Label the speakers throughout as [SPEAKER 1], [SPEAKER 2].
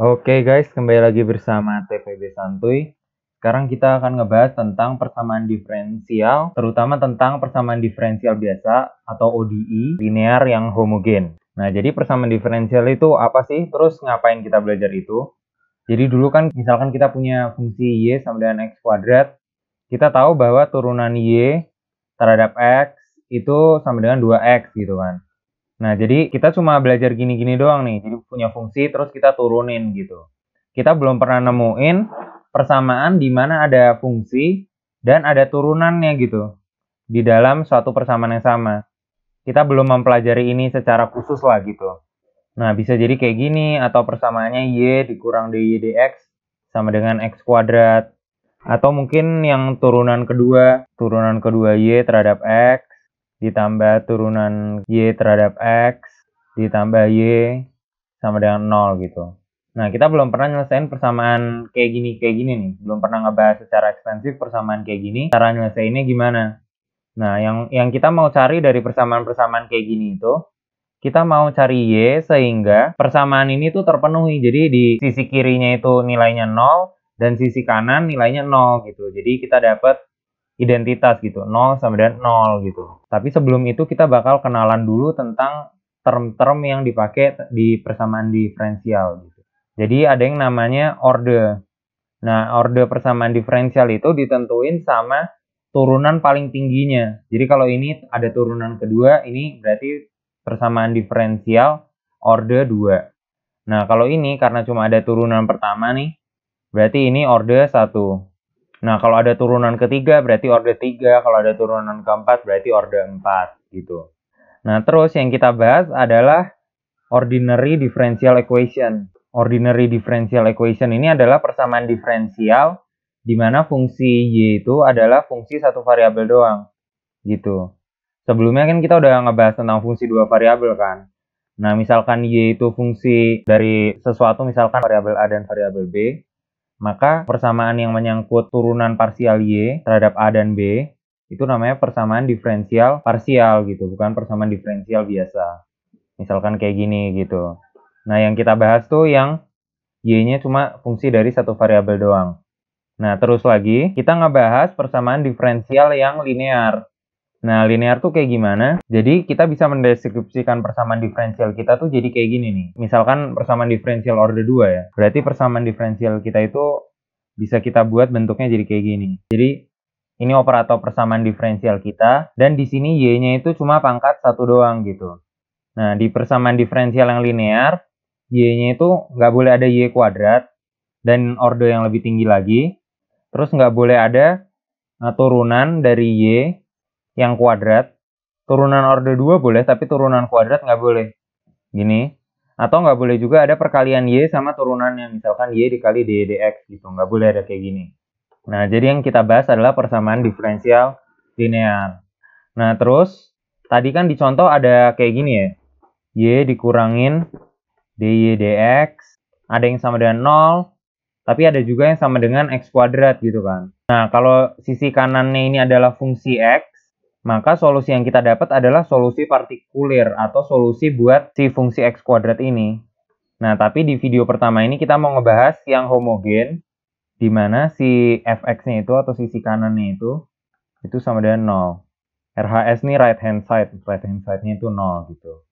[SPEAKER 1] Oke guys, kembali lagi bersama TVB Santuy. Sekarang kita akan ngebahas tentang persamaan diferensial, terutama tentang persamaan diferensial biasa atau ODE linear yang homogen. Nah, jadi persamaan diferensial itu apa sih? Terus ngapain kita belajar itu? Jadi dulu kan misalkan kita punya fungsi Y sama dengan X kuadrat, kita tahu bahwa turunan Y terhadap X itu sama dengan 2X gitu kan. Nah, jadi kita cuma belajar gini-gini doang nih. Jadi punya fungsi terus kita turunin gitu. Kita belum pernah nemuin persamaan di mana ada fungsi dan ada turunannya gitu di dalam suatu persamaan yang sama. Kita belum mempelajari ini secara khusus lah gitu. Nah, bisa jadi kayak gini atau persamaannya y dikurang dy dx sama dengan x kuadrat atau mungkin yang turunan kedua, turunan kedua y terhadap x ditambah turunan Y terhadap X ditambah Y sama dengan 0 gitu. Nah, kita belum pernah nyelesain persamaan kayak gini kayak gini nih. Belum pernah ngebahas secara ekstensif persamaan kayak gini. Cara nyelesainnya gimana? Nah, yang yang kita mau cari dari persamaan-persamaan kayak gini itu kita mau cari Y sehingga persamaan ini tuh terpenuhi. Jadi di sisi kirinya itu nilainya 0 dan sisi kanan nilainya 0 gitu. Jadi kita dapat identitas gitu 0 sama dengan 0 gitu tapi sebelum itu kita bakal kenalan dulu tentang term-term yang dipakai di persamaan diferensial gitu jadi ada yang namanya order nah order persamaan diferensial itu ditentuin sama turunan paling tingginya jadi kalau ini ada turunan kedua ini berarti persamaan diferensial order 2 nah kalau ini karena cuma ada turunan pertama nih berarti ini order 1 Nah, kalau ada turunan ketiga berarti order 3, kalau ada turunan keempat berarti order 4 gitu. Nah, terus yang kita bahas adalah ordinary differential equation. Ordinary differential equation ini adalah persamaan diferensial di mana fungsi y itu adalah fungsi satu variabel doang. Gitu. Sebelumnya kan kita udah ngebahas tentang fungsi dua variabel kan. Nah, misalkan y itu fungsi dari sesuatu misalkan variabel a dan variabel b, maka persamaan yang menyangkut turunan parsial Y terhadap A dan B itu namanya persamaan diferensial parsial gitu, bukan persamaan diferensial biasa. Misalkan kayak gini gitu. Nah, yang kita bahas tuh yang Y-nya cuma fungsi dari satu variabel doang. Nah, terus lagi, kita ngebahas persamaan diferensial yang linear. Nah, linear tuh kayak gimana? Jadi kita bisa mendeskripsikan persamaan diferensial kita tuh jadi kayak gini nih. Misalkan persamaan diferensial order 2 ya. Berarti persamaan diferensial kita itu bisa kita buat bentuknya jadi kayak gini. Jadi ini operator persamaan diferensial kita dan di sini y-nya itu cuma pangkat satu doang gitu. Nah, di persamaan diferensial yang linear, y-nya itu nggak boleh ada y kuadrat dan order yang lebih tinggi lagi. Terus nggak boleh ada eh, turunan dari y yang kuadrat, turunan orde 2 boleh, tapi turunan kuadrat nggak boleh. Gini. Atau nggak boleh juga ada perkalian Y sama turunan yang misalkan Y dikali D dx gitu. Nggak boleh ada kayak gini. Nah, jadi yang kita bahas adalah persamaan diferensial linear. Nah, terus tadi kan dicontoh ada kayak gini ya. Y dikurangin dy dx. Ada yang sama dengan 0, tapi ada juga yang sama dengan x kuadrat gitu kan. Nah, kalau sisi kanannya ini adalah fungsi x, maka solusi yang kita dapat adalah solusi partikulir atau solusi buat si fungsi x kuadrat ini. Nah, tapi di video pertama ini kita mau ngebahas yang homogen, di mana si fx-nya itu atau sisi kanannya itu, itu sama dengan 0. RHS ini right hand side, right hand side-nya itu 0 gitu.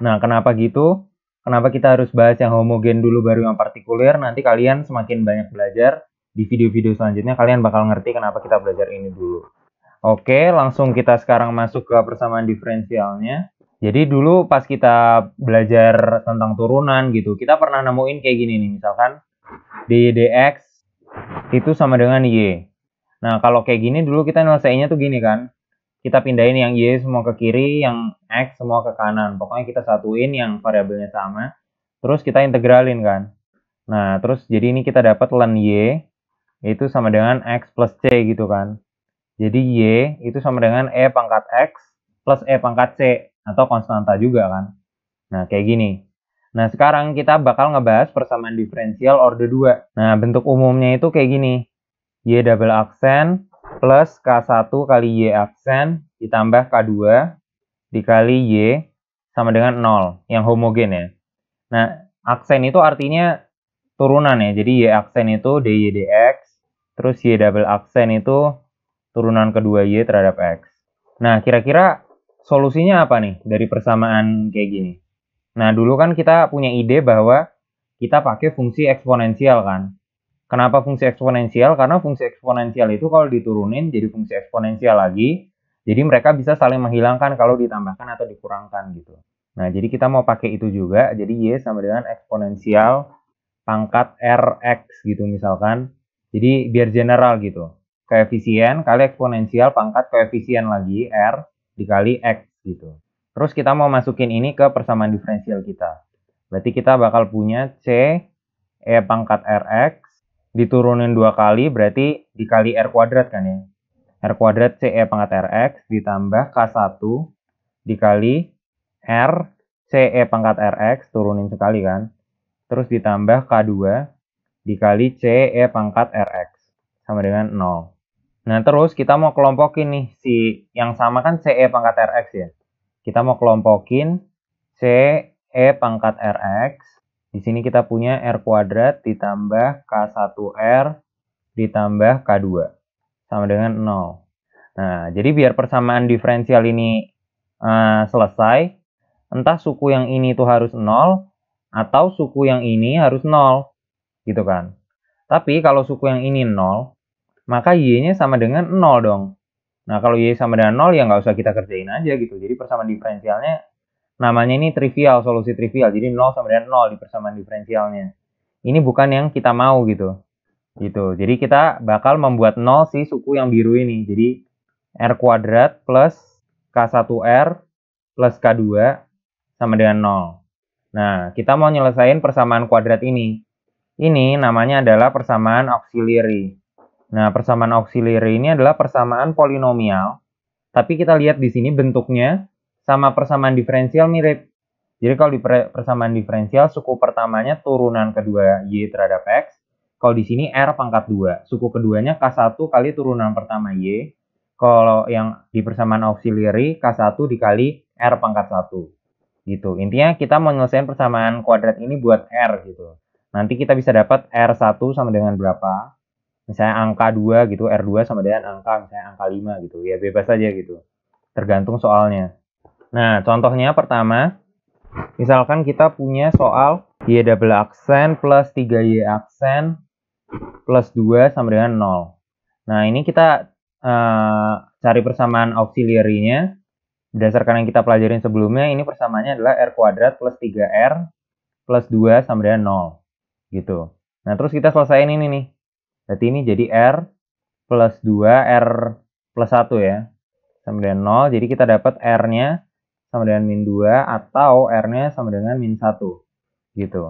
[SPEAKER 1] Nah, kenapa gitu? Kenapa kita harus bahas yang homogen dulu baru yang partikulir? Nanti kalian semakin banyak belajar, di video-video selanjutnya kalian bakal ngerti kenapa kita belajar ini dulu. Oke, langsung kita sekarang masuk ke persamaan diferensialnya. Jadi dulu pas kita belajar tentang turunan gitu, kita pernah nemuin kayak gini nih, misalkan d dx itu sama dengan y. Nah, kalau kayak gini dulu kita nyelesainya tuh gini kan. Kita pindahin yang y semua ke kiri, yang x semua ke kanan. Pokoknya kita satuin yang variabelnya sama, terus kita integralin kan. Nah, terus jadi ini kita dapat ln y itu sama dengan x plus c gitu kan. Jadi Y itu sama dengan E pangkat X plus E pangkat C atau konstanta juga kan. Nah, kayak gini. Nah, sekarang kita bakal ngebahas persamaan diferensial orde 2. Nah, bentuk umumnya itu kayak gini. Y double aksen plus K1 kali Y aksen ditambah K2 dikali Y sama dengan 0 yang homogen ya. Nah, aksen itu artinya turunan ya. Jadi Y aksen itu dy dx, terus Y double aksen itu turunan kedua Y terhadap X. Nah, kira-kira solusinya apa nih dari persamaan kayak gini? Nah, dulu kan kita punya ide bahwa kita pakai fungsi eksponensial kan. Kenapa fungsi eksponensial? Karena fungsi eksponensial itu kalau diturunin jadi fungsi eksponensial lagi. Jadi mereka bisa saling menghilangkan kalau ditambahkan atau dikurangkan gitu. Nah, jadi kita mau pakai itu juga. Jadi Y sama dengan eksponensial pangkat Rx gitu misalkan. Jadi biar general gitu koefisien kali eksponensial pangkat koefisien lagi R dikali X gitu. Terus kita mau masukin ini ke persamaan diferensial kita. Berarti kita bakal punya C E pangkat RX diturunin dua kali berarti dikali R kuadrat kan ya. R kuadrat C E pangkat RX ditambah K1 dikali R C E pangkat RX turunin sekali kan. Terus ditambah K2 dikali C E pangkat RX sama dengan 0. Nah, terus kita mau kelompokin nih si yang sama kan CE pangkat RX ya. Kita mau kelompokin CE pangkat RX. Di sini kita punya R kuadrat ditambah K1R ditambah K2 sama dengan 0. Nah, jadi biar persamaan diferensial ini uh, selesai, entah suku yang ini itu harus 0 atau suku yang ini harus 0. Gitu kan. Tapi kalau suku yang ini 0, maka Y-nya sama dengan 0 dong. Nah, kalau Y sama dengan 0 ya nggak usah kita kerjain aja gitu. Jadi persamaan diferensialnya namanya ini trivial, solusi trivial. Jadi 0 sama dengan 0 di persamaan diferensialnya. Ini bukan yang kita mau gitu. Gitu. Jadi kita bakal membuat 0 si suku yang biru ini. Jadi R kuadrat plus K1R plus K2 sama dengan 0. Nah, kita mau nyelesain persamaan kuadrat ini. Ini namanya adalah persamaan auxiliary. Nah, persamaan auxiliary ini adalah persamaan polinomial, tapi kita lihat di sini bentuknya sama persamaan diferensial mirip. Jadi kalau di persamaan diferensial, suku pertamanya turunan kedua Y terhadap X. Kalau di sini R pangkat 2, suku keduanya K1 kali turunan pertama Y. Kalau yang di persamaan auxiliary, K1 dikali R pangkat 1. Gitu. Intinya kita mau persamaan kuadrat ini buat R gitu. Nanti kita bisa dapat R1 sama dengan berapa, misalnya angka 2 gitu, R2 sama dengan angka misalnya angka 5 gitu. Ya bebas aja gitu. Tergantung soalnya. Nah, contohnya pertama, misalkan kita punya soal Y double aksen plus 3Y aksen plus 2 sama dengan 0. Nah, ini kita uh, cari persamaan auxiliary-nya. Berdasarkan yang kita pelajarin sebelumnya, ini persamaannya adalah R kuadrat plus 3R plus 2 sama dengan 0. Gitu. Nah, terus kita selesaiin ini nih. Berarti ini jadi R plus 2, R plus 1 ya. Sama dengan 0, jadi kita dapat R-nya sama dengan min 2 atau R-nya sama dengan min 1. Gitu.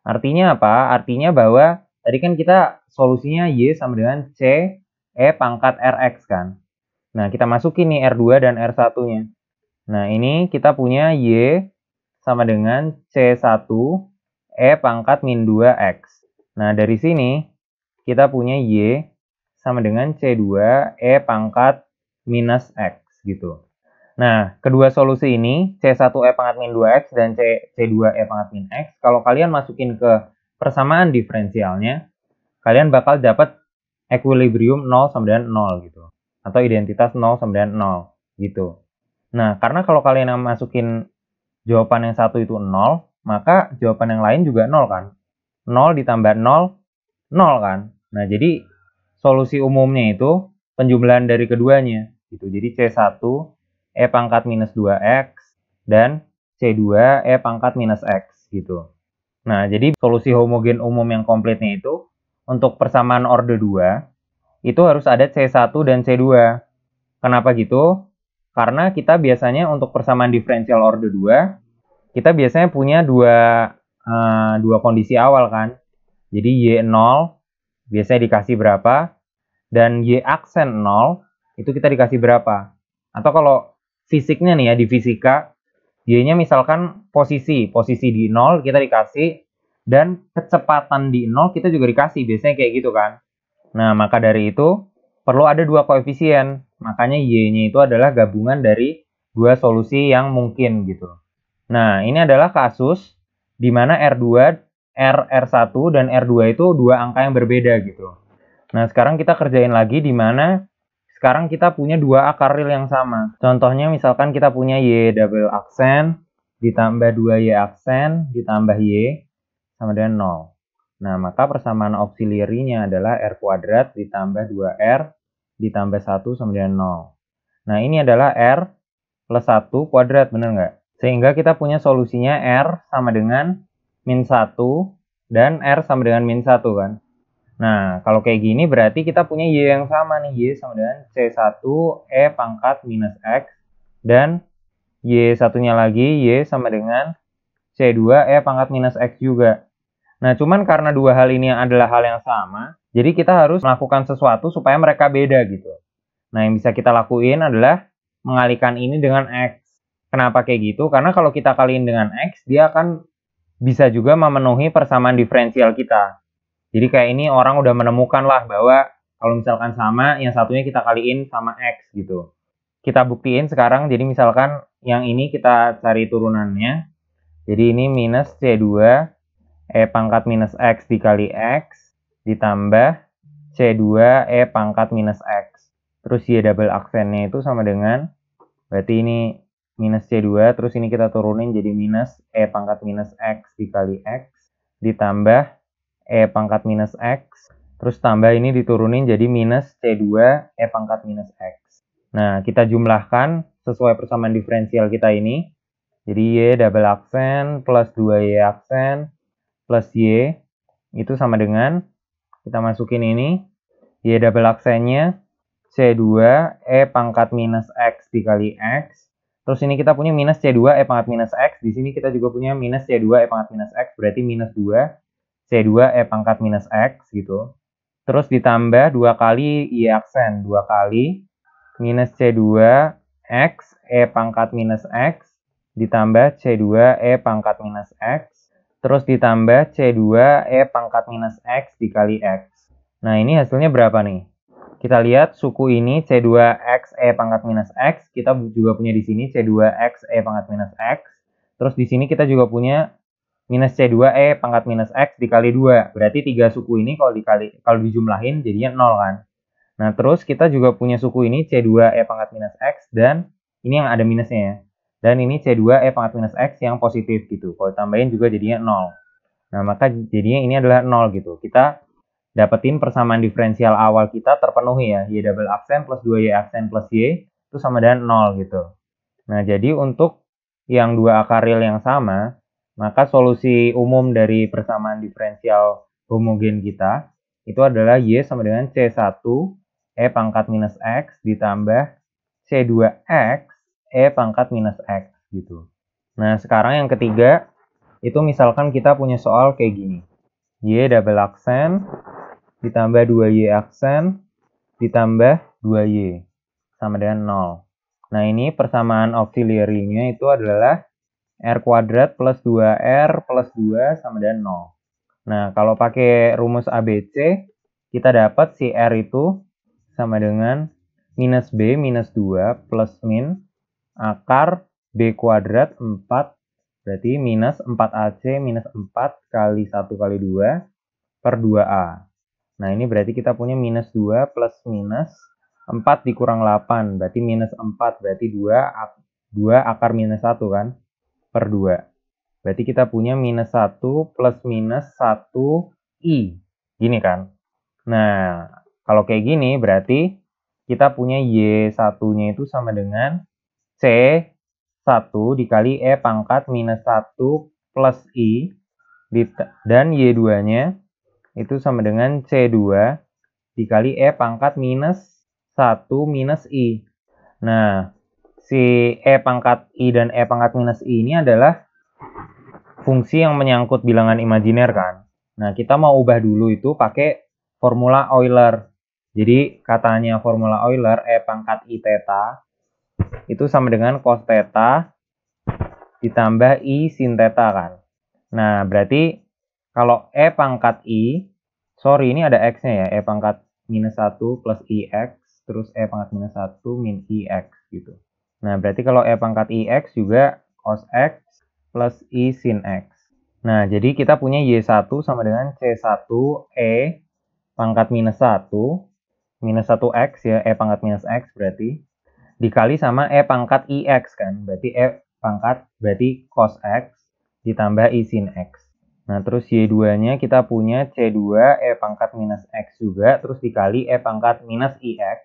[SPEAKER 1] Artinya apa? Artinya bahwa tadi kan kita solusinya Y sama dengan C E pangkat RX kan. Nah, kita masukin nih R2 dan R1-nya. Nah, ini kita punya Y sama dengan C1 E pangkat min 2X. Nah, dari sini kita punya Y sama dengan C2 E pangkat minus X gitu. Nah, kedua solusi ini C1 E pangkat min 2X dan C, 2 E pangkat min X, kalau kalian masukin ke persamaan diferensialnya, kalian bakal dapat equilibrium 0 sama dengan 0 gitu. Atau identitas 0 sama dengan 0 gitu. Nah, karena kalau kalian yang masukin jawaban yang satu itu 0, maka jawaban yang lain juga 0 kan. 0 ditambah 0, 0 kan. Nah, jadi solusi umumnya itu penjumlahan dari keduanya. Gitu. Jadi C1 E pangkat minus 2X dan C2 E pangkat minus X gitu. Nah, jadi solusi homogen umum yang komplitnya itu untuk persamaan orde 2 itu harus ada C1 dan C2. Kenapa gitu? Karena kita biasanya untuk persamaan diferensial orde 2 kita biasanya punya dua uh, dua kondisi awal kan. Jadi Y0 biasanya dikasih berapa dan y aksen 0 itu kita dikasih berapa atau kalau fisiknya nih ya di fisika y-nya misalkan posisi posisi di 0 kita dikasih dan kecepatan di 0 kita juga dikasih biasanya kayak gitu kan nah maka dari itu perlu ada dua koefisien makanya y-nya itu adalah gabungan dari dua solusi yang mungkin gitu nah ini adalah kasus di mana R2 R, R1 dan R2 itu dua angka yang berbeda gitu. Nah, sekarang kita kerjain lagi di mana sekarang kita punya dua akar real yang sama. Contohnya misalkan kita punya Y double aksen ditambah 2Y aksen ditambah Y sama dengan 0. Nah, maka persamaan auxiliary adalah R kuadrat ditambah 2R ditambah 1 sama dengan 0. Nah, ini adalah R plus 1 kuadrat, benar nggak? Sehingga kita punya solusinya R sama dengan min 1 dan R sama dengan min 1 kan. Nah, kalau kayak gini berarti kita punya Y yang sama nih. Y sama dengan C1 E pangkat minus X. Dan Y satunya lagi Y sama dengan C2 E pangkat minus X juga. Nah, cuman karena dua hal ini adalah hal yang sama, jadi kita harus melakukan sesuatu supaya mereka beda gitu. Nah, yang bisa kita lakuin adalah mengalihkan ini dengan X. Kenapa kayak gitu? Karena kalau kita kaliin dengan X, dia akan bisa juga memenuhi persamaan diferensial kita. Jadi kayak ini orang udah menemukan lah bahwa kalau misalkan sama, yang satunya kita kaliin sama X gitu. Kita buktiin sekarang, jadi misalkan yang ini kita cari turunannya. Jadi ini minus C2, E pangkat minus X dikali X, ditambah C2, E pangkat minus X. Terus Y double aksennya itu sama dengan, berarti ini minus C2, terus ini kita turunin jadi minus E pangkat minus X dikali X, ditambah E pangkat minus X, terus tambah ini diturunin jadi minus C2 E pangkat minus X. Nah, kita jumlahkan sesuai persamaan diferensial kita ini. Jadi Y double aksen plus 2Y aksen plus Y itu sama dengan kita masukin ini Y double aksennya C2 E pangkat minus X dikali X Terus ini kita punya minus C2 E pangkat minus X. Di sini kita juga punya minus C2 E pangkat minus X. Berarti minus 2 C2 E pangkat minus X gitu. Terus ditambah 2 kali I aksen. 2 kali minus C2 X E pangkat minus X. Ditambah C2 E pangkat minus X. Terus ditambah C2 E pangkat minus X dikali X. Nah ini hasilnya berapa nih? kita lihat suku ini C2X E pangkat minus X, kita juga punya di sini C2X E pangkat minus X. Terus di sini kita juga punya minus C2E pangkat minus X dikali 2. Berarti tiga suku ini kalau dikali kalau dijumlahin jadinya 0 kan. Nah, terus kita juga punya suku ini C2E pangkat minus X dan ini yang ada minusnya ya. Dan ini C2E pangkat minus X yang positif gitu. Kalau tambahin juga jadinya 0. Nah, maka jadinya ini adalah 0 gitu. Kita dapetin persamaan diferensial awal kita terpenuhi ya. Y double aksen plus 2Y aksen plus Y itu sama dengan 0 gitu. Nah, jadi untuk yang dua akar real yang sama, maka solusi umum dari persamaan diferensial homogen kita itu adalah Y sama dengan C1 E pangkat minus X ditambah C2X E pangkat minus X gitu. Nah, sekarang yang ketiga, itu misalkan kita punya soal kayak gini. Y double aksen ditambah 2Y aksen ditambah 2Y sama dengan 0. Nah ini persamaan auxiliary-nya itu adalah R kuadrat plus 2R plus 2 sama dengan 0. Nah kalau pakai rumus ABC kita dapat si R itu sama dengan minus B minus 2 plus min akar B kuadrat 4 Berarti minus 4AC minus 4 kali 1 kali 2 per 2A. Nah, ini berarti kita punya minus 2 plus minus 4 dikurang 8. Berarti minus 4, berarti 2, 2 akar minus 1 kan? Per 2. Berarti kita punya minus 1 plus minus 1i. Gini kan? Nah, kalau kayak gini berarti kita punya Y1-nya itu sama dengan C 1 dikali E pangkat minus 1 plus I dan Y2-nya itu sama dengan C2 dikali E pangkat minus 1 minus I. Nah, si E pangkat I dan E pangkat minus I ini adalah fungsi yang menyangkut bilangan imajiner kan. Nah, kita mau ubah dulu itu pakai formula Euler. Jadi, katanya formula Euler E pangkat I theta itu sama dengan cos theta ditambah I sin theta kan. Nah, berarti kalau E pangkat I, sorry ini ada X-nya ya, E pangkat minus 1 plus i x terus E pangkat minus 1 min x gitu. Nah, berarti kalau E pangkat i x juga cos X plus I sin X. Nah, jadi kita punya Y1 sama dengan C1 E pangkat minus 1 minus 1x ya, E pangkat minus x berarti dikali sama E pangkat IX kan. Berarti E pangkat berarti cos X ditambah I sin X. Nah, terus Y2-nya kita punya C2 E pangkat minus X juga, terus dikali E pangkat minus IX,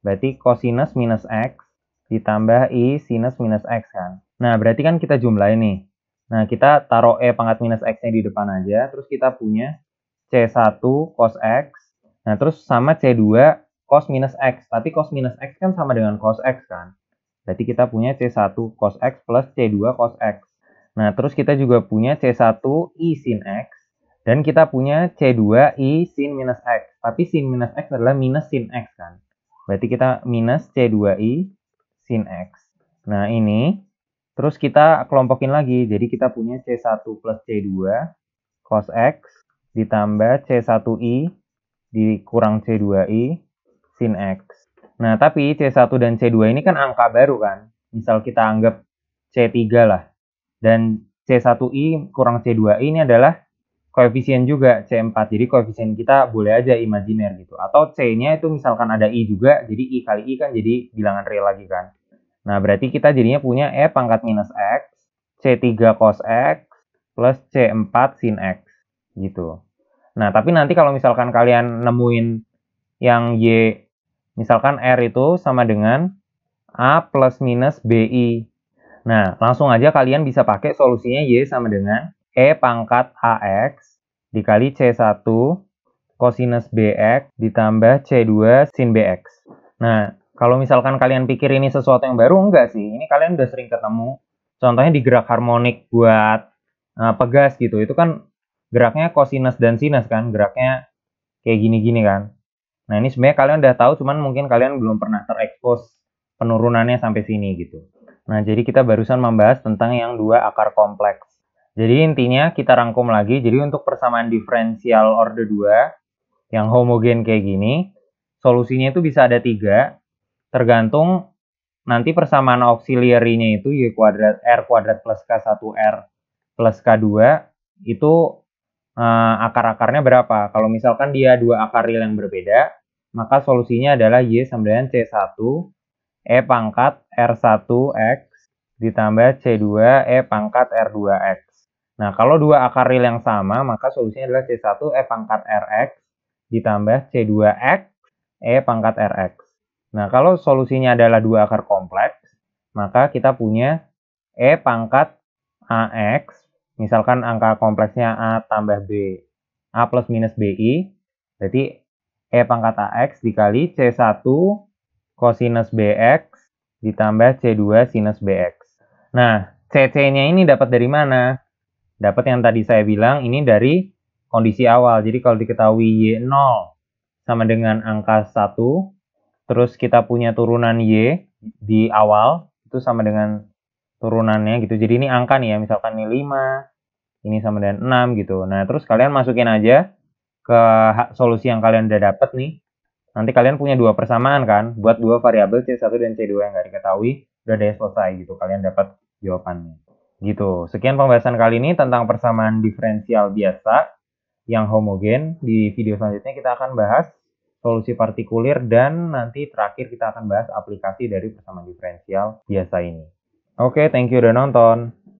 [SPEAKER 1] berarti kosinus minus X ditambah I sinus minus X kan. Nah, berarti kan kita jumlah ini Nah, kita taruh E pangkat minus X-nya di depan aja, terus kita punya C1 cos X, nah terus sama C2 cos minus x. Tapi cos minus x kan sama dengan cos x kan. Berarti kita punya C1 cos x plus C2 cos x. Nah, terus kita juga punya C1 i sin x. Dan kita punya C2 i sin minus x. Tapi sin minus x adalah minus sin x kan. Berarti kita minus C2 i sin x. Nah, ini. Terus kita kelompokin lagi. Jadi kita punya C1 plus C2 cos x ditambah C1i dikurang C2i sin X. Nah, tapi C1 dan C2 ini kan angka baru kan. Misal kita anggap C3 lah. Dan C1I kurang C2I ini adalah koefisien juga C4. Jadi koefisien kita boleh aja imajiner gitu. Atau C-nya itu misalkan ada I juga. Jadi I kali I kan jadi bilangan real lagi kan. Nah, berarti kita jadinya punya E pangkat minus X, C3 cos X, plus C4 sin X. Gitu. Nah, tapi nanti kalau misalkan kalian nemuin yang Y Misalkan R itu sama dengan A plus minus BI. Nah, langsung aja kalian bisa pakai solusinya Y sama dengan E pangkat AX dikali C1 cosinus BX ditambah C2 sin BX. Nah, kalau misalkan kalian pikir ini sesuatu yang baru, enggak sih. Ini kalian udah sering ketemu. Contohnya di gerak harmonik buat uh, pegas gitu. Itu kan geraknya cosinus dan sinus kan. Geraknya kayak gini-gini kan. Nah ini sebenarnya kalian udah tahu, cuman mungkin kalian belum pernah terekspos penurunannya sampai sini gitu. Nah jadi kita barusan membahas tentang yang dua akar kompleks. Jadi intinya kita rangkum lagi, jadi untuk persamaan diferensial orde 2 yang homogen kayak gini, solusinya itu bisa ada tiga, tergantung nanti persamaan auxiliary-nya itu y kuadrat r kuadrat plus k1 r plus k2 itu uh, akar-akarnya berapa. Kalau misalkan dia dua akar real yang berbeda, maka solusinya adalah Y sama dengan C1 E pangkat R1X ditambah C2 E pangkat R2X. Nah, kalau dua akar real yang sama, maka solusinya adalah C1 E pangkat RX ditambah C2X E pangkat RX. Nah, kalau solusinya adalah dua akar kompleks, maka kita punya E pangkat AX Misalkan angka kompleksnya A tambah B. A plus minus BI. Berarti E pangkat AX dikali C1 cosinus BX ditambah C2 sinus BX. Nah, CC-nya ini dapat dari mana? Dapat yang tadi saya bilang, ini dari kondisi awal. Jadi kalau diketahui Y0 sama dengan angka 1, terus kita punya turunan Y di awal, itu sama dengan turunannya gitu. Jadi ini angka nih ya, misalkan ini 5, ini sama dengan 6 gitu. Nah, terus kalian masukin aja ke solusi yang kalian udah dapet nih. Nanti kalian punya dua persamaan kan, buat dua variabel C1 dan C2 yang nggak diketahui, udah deh selesai gitu. Kalian dapat jawabannya. Gitu. Sekian pembahasan kali ini tentang persamaan diferensial biasa yang homogen. Di video selanjutnya kita akan bahas solusi partikulir dan nanti terakhir kita akan bahas aplikasi dari persamaan diferensial biasa ini. Oke, okay, thank you udah nonton.